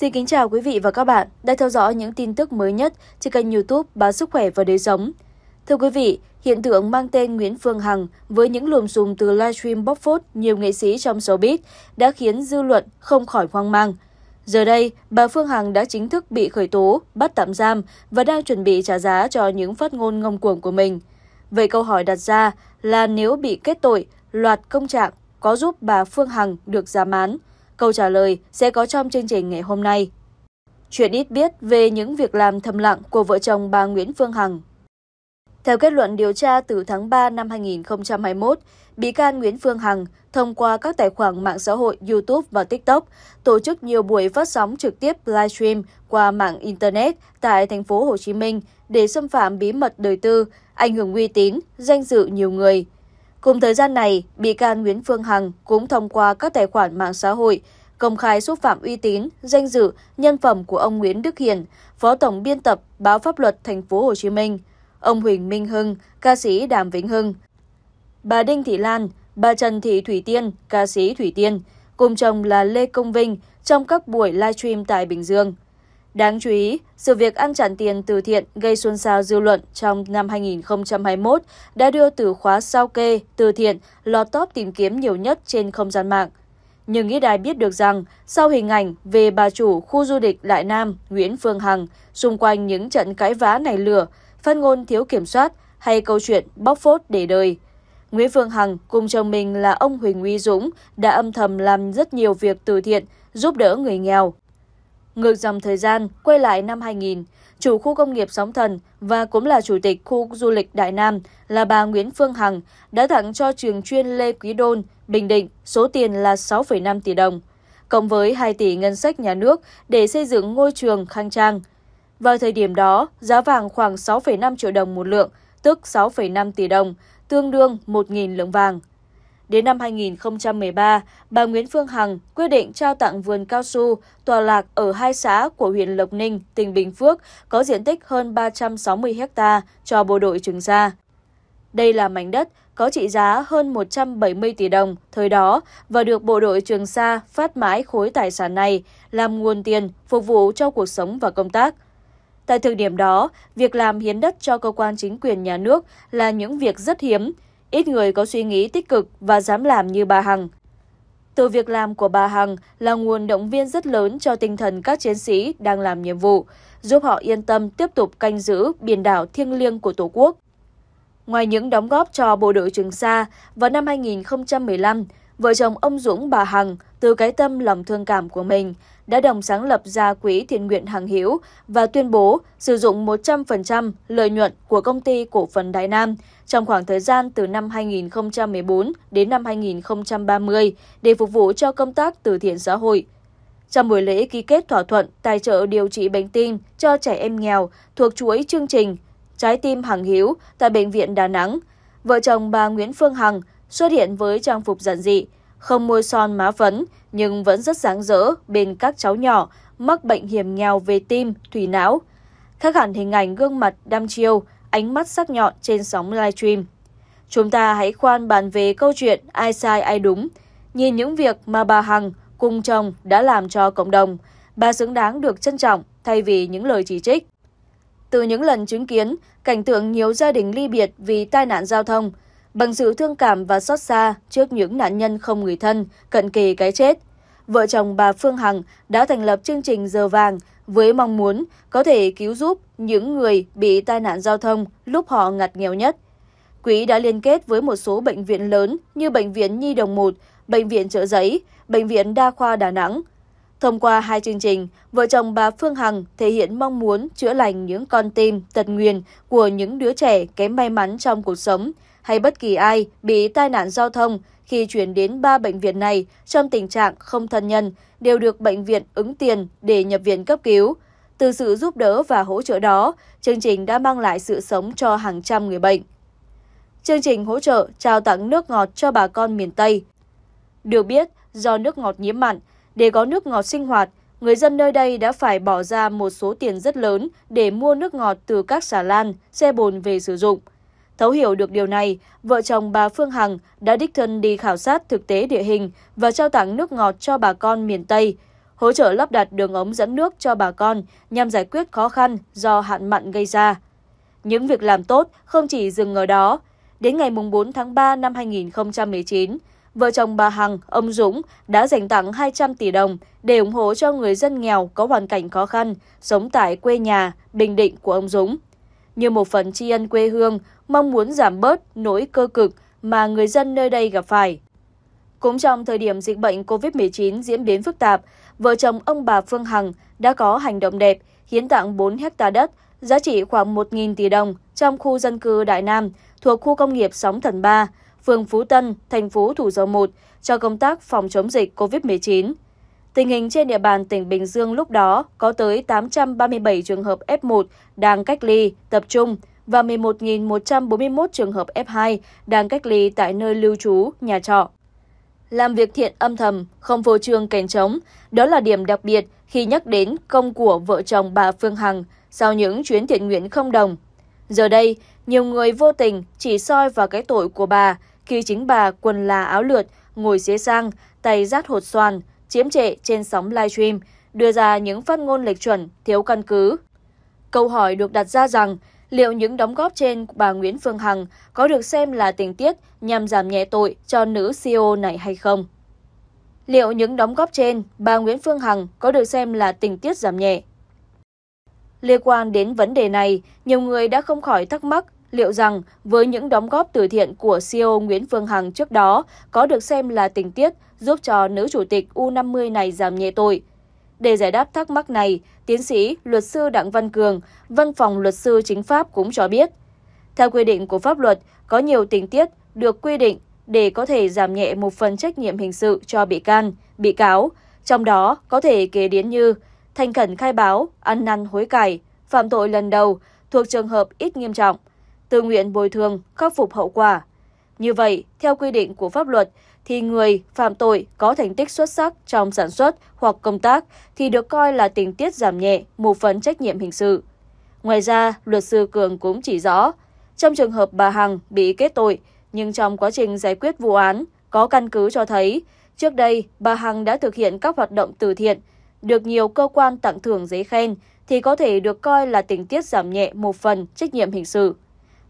Xin kính chào quý vị và các bạn đã theo dõi những tin tức mới nhất trên kênh youtube Báo Sức Khỏe và Đời Sống. Thưa quý vị, hiện tượng mang tên Nguyễn Phương Hằng với những lùm xùm từ livestream bóc phốt nhiều nghệ sĩ trong showbiz đã khiến dư luận không khỏi hoang mang. Giờ đây, bà Phương Hằng đã chính thức bị khởi tố, bắt tạm giam và đang chuẩn bị trả giá cho những phát ngôn ngông cuồng của mình. Vậy câu hỏi đặt ra là nếu bị kết tội, loạt công trạng có giúp bà Phương Hằng được giảm án? Câu trả lời sẽ có trong chương trình ngày hôm nay. Chuyện ít biết về những việc làm thầm lặng của vợ chồng bà Nguyễn Phương Hằng. Theo kết luận điều tra từ tháng 3 năm 2021, bị can Nguyễn Phương Hằng thông qua các tài khoản mạng xã hội YouTube và TikTok tổ chức nhiều buổi phát sóng trực tiếp livestream qua mạng internet tại thành phố Hồ Chí Minh để xâm phạm bí mật đời tư, ảnh hưởng uy tín, danh dự nhiều người. Cùng thời gian này, bị can Nguyễn Phương Hằng cũng thông qua các tài khoản mạng xã hội công khai xúc phạm uy tín, danh dự, nhân phẩm của ông Nguyễn Đức Hiền, Phó Tổng biên tập Báo Pháp luật Thành phố Hồ Chí Minh, ông Huỳnh Minh Hưng, ca sĩ Đàm Vĩnh Hưng, bà Đinh Thị Lan, bà Trần Thị Thủy Tiên, ca sĩ Thủy Tiên, cùng chồng là Lê Công Vinh trong các buổi livestream tại Bình Dương. Đáng chú ý, sự việc ăn chặn tiền từ thiện gây xôn xao dư luận trong năm 2021 đã đưa từ khóa sao kê, từ thiện lọt top tìm kiếm nhiều nhất trên không gian mạng. Nhưng nghĩ đài biết được rằng, sau hình ảnh về bà chủ khu du lịch đại Nam Nguyễn Phương Hằng xung quanh những trận cãi vã này lửa, phát ngôn thiếu kiểm soát hay câu chuyện bóc phốt để đời, Nguyễn Phương Hằng cùng chồng mình là ông Huỳnh Uy Dũng đã âm thầm làm rất nhiều việc từ thiện, giúp đỡ người nghèo, ngược dòng thời gian quay lại năm 2000, chủ khu công nghiệp Sóng Thần và cũng là chủ tịch khu du lịch Đại Nam là bà Nguyễn Phương Hằng đã tặng cho trường chuyên Lê Quý Đôn, Bình Định số tiền là 6,5 tỷ đồng, cộng với 2 tỷ ngân sách nhà nước để xây dựng ngôi trường khang trang. Vào thời điểm đó, giá vàng khoảng 6,5 triệu đồng một lượng, tức 6,5 tỷ đồng, tương đương 1.000 lượng vàng. Đến năm 2013, bà Nguyễn Phương Hằng quyết định trao tặng vườn cao su tòa lạc ở hai xã của huyện Lộc Ninh, tỉnh Bình Phước có diện tích hơn 360 ha cho bộ đội Trường Sa. Đây là mảnh đất có trị giá hơn 170 tỷ đồng thời đó và được bộ đội Trường Sa phát mãi khối tài sản này làm nguồn tiền phục vụ cho cuộc sống và công tác. Tại thời điểm đó, việc làm hiến đất cho cơ quan chính quyền nhà nước là những việc rất hiếm Ít người có suy nghĩ tích cực và dám làm như bà Hằng. Từ việc làm của bà Hằng là nguồn động viên rất lớn cho tinh thần các chiến sĩ đang làm nhiệm vụ, giúp họ yên tâm tiếp tục canh giữ biển đảo thiêng liêng của Tổ quốc. Ngoài những đóng góp cho bộ đội Trường Sa, vào năm 2015, vợ chồng ông Dũng bà Hằng từ cái tâm lòng thương cảm của mình đã đồng sáng lập ra quỹ thiện nguyện hàng hiểu và tuyên bố sử dụng 100% lợi nhuận của công ty cổ phần Đại Nam trong khoảng thời gian từ năm 2014 đến năm 2030 để phục vụ cho công tác từ thiện xã hội. Trong buổi lễ ký kết thỏa thuận tài trợ điều trị bệnh tim cho trẻ em nghèo thuộc chuỗi chương trình Trái tim hàng Hiếu tại Bệnh viện Đà Nẵng, vợ chồng bà Nguyễn Phương Hằng xuất hiện với trang phục giản dị, không môi son má phấn nhưng vẫn rất sáng rỡ bên các cháu nhỏ mắc bệnh hiểm nghèo về tim, thủy não. Khác hẳn hình ảnh gương mặt đăm chiêu, ánh mắt sắc nhọn trên sóng livestream. Chúng ta hãy khoan bàn về câu chuyện ai sai ai đúng, nhìn những việc mà bà Hằng cùng chồng đã làm cho cộng đồng, bà xứng đáng được trân trọng thay vì những lời chỉ trích. Từ những lần chứng kiến cảnh tượng nhiều gia đình ly biệt vì tai nạn giao thông, Bằng sự thương cảm và xót xa trước những nạn nhân không người thân, cận kề cái chết, vợ chồng bà Phương Hằng đã thành lập chương trình Giờ Vàng với mong muốn có thể cứu giúp những người bị tai nạn giao thông lúc họ ngặt nghèo nhất. Quỹ đã liên kết với một số bệnh viện lớn như Bệnh viện Nhi Đồng 1, Bệnh viện Trợ Giấy, Bệnh viện Đa khoa Đà Nẵng. Thông qua hai chương trình, vợ chồng bà Phương Hằng thể hiện mong muốn chữa lành những con tim tật nguyền của những đứa trẻ kém may mắn trong cuộc sống, hay bất kỳ ai bị tai nạn giao thông khi chuyển đến ba bệnh viện này trong tình trạng không thân nhân đều được bệnh viện ứng tiền để nhập viện cấp cứu. Từ sự giúp đỡ và hỗ trợ đó, chương trình đã mang lại sự sống cho hàng trăm người bệnh. Chương trình hỗ trợ trao tặng nước ngọt cho bà con miền Tây. Được biết, do nước ngọt nhiễm mặn, để có nước ngọt sinh hoạt, người dân nơi đây đã phải bỏ ra một số tiền rất lớn để mua nước ngọt từ các xà lan, xe bồn về sử dụng – Thấu hiểu được điều này, vợ chồng bà Phương Hằng đã đích thân đi khảo sát thực tế địa hình và trao tặng nước ngọt cho bà con miền Tây, hỗ trợ lắp đặt đường ống dẫn nước cho bà con nhằm giải quyết khó khăn do hạn mặn gây ra. Những việc làm tốt không chỉ dừng ở đó. Đến ngày 4 tháng 3 năm 2019, vợ chồng bà Hằng, ông Dũng đã dành tặng 200 tỷ đồng để ủng hộ cho người dân nghèo có hoàn cảnh khó khăn sống tại quê nhà Bình Định của ông Dũng như một phần tri ân quê hương mong muốn giảm bớt nỗi cơ cực mà người dân nơi đây gặp phải. Cũng trong thời điểm dịch bệnh COVID-19 diễn biến phức tạp, vợ chồng ông bà Phương Hằng đã có hành động đẹp hiến tặng 4 hecta đất giá trị khoảng 1.000 tỷ đồng trong khu dân cư Đại Nam thuộc khu công nghiệp Sóng Thần 3, phường Phú Tân, thành phố Thủ Dầu Một cho công tác phòng chống dịch COVID-19 tình hình trên địa bàn tỉnh Bình Dương lúc đó có tới 837 trường hợp F1 đang cách ly, tập trung và 11.141 trường hợp F2 đang cách ly tại nơi lưu trú, nhà trọ. Làm việc thiện âm thầm, không vô trương kèn trống, đó là điểm đặc biệt khi nhắc đến công của vợ chồng bà Phương Hằng sau những chuyến thiện nguyện không đồng. Giờ đây, nhiều người vô tình chỉ soi vào cái tội của bà khi chính bà quần là áo lượt, ngồi xế sang, tay rát hột xoàn, chiếm trệ trên sóng live stream, đưa ra những phát ngôn lệch chuẩn, thiếu căn cứ. Câu hỏi được đặt ra rằng liệu những đóng góp trên bà Nguyễn Phương Hằng có được xem là tình tiết nhằm giảm nhẹ tội cho nữ CEO này hay không? Liệu những đóng góp trên bà Nguyễn Phương Hằng có được xem là tình tiết giảm nhẹ? Liên quan đến vấn đề này, nhiều người đã không khỏi thắc mắc liệu rằng với những đóng góp từ thiện của ceo Nguyễn Phương Hằng trước đó có được xem là tình tiết giúp cho nữ chủ tịch U50 này giảm nhẹ tội. Để giải đáp thắc mắc này, tiến sĩ luật sư Đặng Văn Cường, văn phòng luật sư chính pháp cũng cho biết, theo quy định của pháp luật, có nhiều tình tiết được quy định để có thể giảm nhẹ một phần trách nhiệm hình sự cho bị can, bị cáo, trong đó có thể kể đến như thành khẩn khai báo, ăn năn hối cải, phạm tội lần đầu thuộc trường hợp ít nghiêm trọng, tự nguyện bồi thường, khắc phục hậu quả. Như vậy, theo quy định của pháp luật, thì người phạm tội có thành tích xuất sắc trong sản xuất hoặc công tác thì được coi là tình tiết giảm nhẹ một phần trách nhiệm hình sự. Ngoài ra, luật sư Cường cũng chỉ rõ, trong trường hợp bà Hằng bị kết tội, nhưng trong quá trình giải quyết vụ án, có căn cứ cho thấy trước đây bà Hằng đã thực hiện các hoạt động từ thiện, được nhiều cơ quan tặng thưởng giấy khen thì có thể được coi là tình tiết giảm nhẹ một phần trách nhiệm hình sự.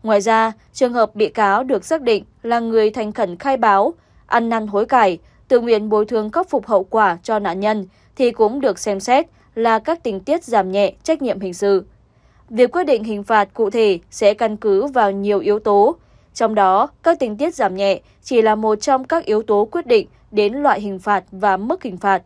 Ngoài ra, trường hợp bị cáo được xác định là người thành khẩn khai báo, ăn năn hối cải, tự nguyện bồi thường khắc phục hậu quả cho nạn nhân thì cũng được xem xét là các tình tiết giảm nhẹ trách nhiệm hình sự. Việc quyết định hình phạt cụ thể sẽ căn cứ vào nhiều yếu tố, trong đó các tình tiết giảm nhẹ chỉ là một trong các yếu tố quyết định đến loại hình phạt và mức hình phạt.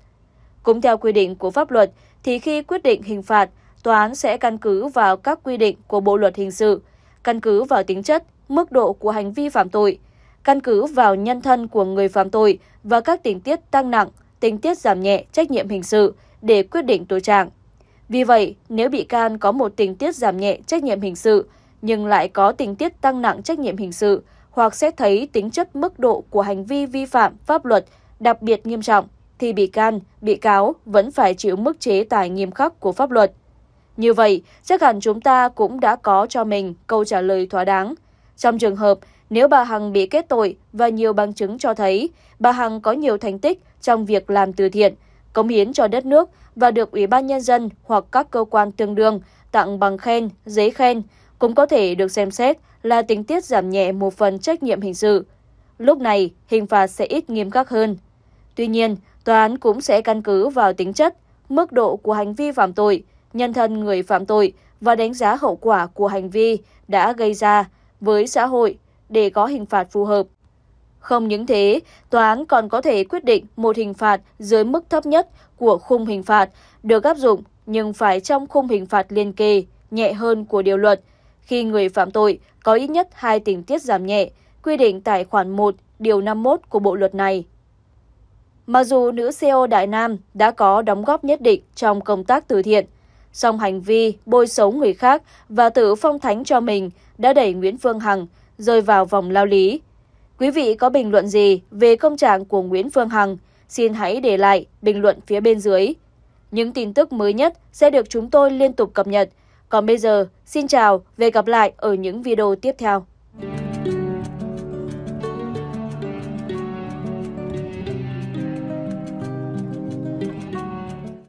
Cũng theo quy định của pháp luật thì khi quyết định hình phạt, tòa án sẽ căn cứ vào các quy định của Bộ luật hình sự căn cứ vào tính chất, mức độ của hành vi phạm tội, căn cứ vào nhân thân của người phạm tội và các tình tiết tăng nặng, tình tiết giảm nhẹ trách nhiệm hình sự để quyết định tội trạng. Vì vậy, nếu bị can có một tình tiết giảm nhẹ trách nhiệm hình sự nhưng lại có tình tiết tăng nặng trách nhiệm hình sự hoặc xét thấy tính chất mức độ của hành vi vi phạm pháp luật đặc biệt nghiêm trọng thì bị can, bị cáo vẫn phải chịu mức chế tài nghiêm khắc của pháp luật như vậy, chắc hẳn chúng ta cũng đã có cho mình câu trả lời thỏa đáng. Trong trường hợp, nếu bà Hằng bị kết tội và nhiều bằng chứng cho thấy bà Hằng có nhiều thành tích trong việc làm từ thiện, cống hiến cho đất nước và được Ủy ban Nhân dân hoặc các cơ quan tương đương tặng bằng khen, giấy khen, cũng có thể được xem xét là tình tiết giảm nhẹ một phần trách nhiệm hình sự. Lúc này, hình phạt sẽ ít nghiêm khắc hơn. Tuy nhiên, tòa án cũng sẽ căn cứ vào tính chất, mức độ của hành vi phạm tội, nhân thân người phạm tội và đánh giá hậu quả của hành vi đã gây ra với xã hội để có hình phạt phù hợp. Không những thế, tòa án còn có thể quyết định một hình phạt dưới mức thấp nhất của khung hình phạt được áp dụng nhưng phải trong khung hình phạt liên kề nhẹ hơn của điều luật khi người phạm tội có ít nhất hai tình tiết giảm nhẹ quy định tại khoản 1 điều 51 của bộ luật này. Mặc dù nữ CEO Đại Nam đã có đóng góp nhất định trong công tác từ thiện, song hành vi bôi xấu người khác và tự phong thánh cho mình đã đẩy Nguyễn Phương Hằng rơi vào vòng lao lý. Quý vị có bình luận gì về công trạng của Nguyễn Phương Hằng? Xin hãy để lại bình luận phía bên dưới. Những tin tức mới nhất sẽ được chúng tôi liên tục cập nhật. Còn bây giờ, xin chào và hẹn gặp lại ở những video tiếp theo.